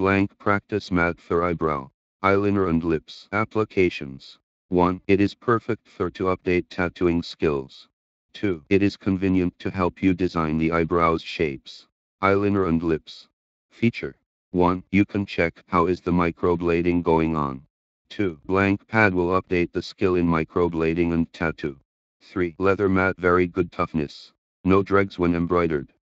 Blank practice mat for eyebrow, eyeliner and lips. Applications 1. It is perfect for to update tattooing skills. 2. It is convenient to help you design the eyebrows shapes, eyeliner and lips. Feature 1. You can check how is the microblading going on. 2. Blank pad will update the skill in microblading and tattoo. 3. Leather mat very good toughness. No dregs when embroidered.